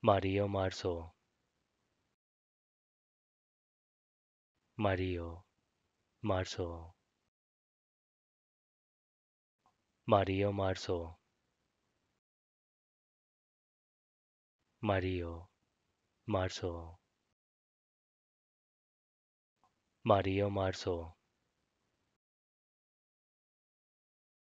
Mario Marzo Mario Marzo Mario Marzo Mario Marzo Mario Marzo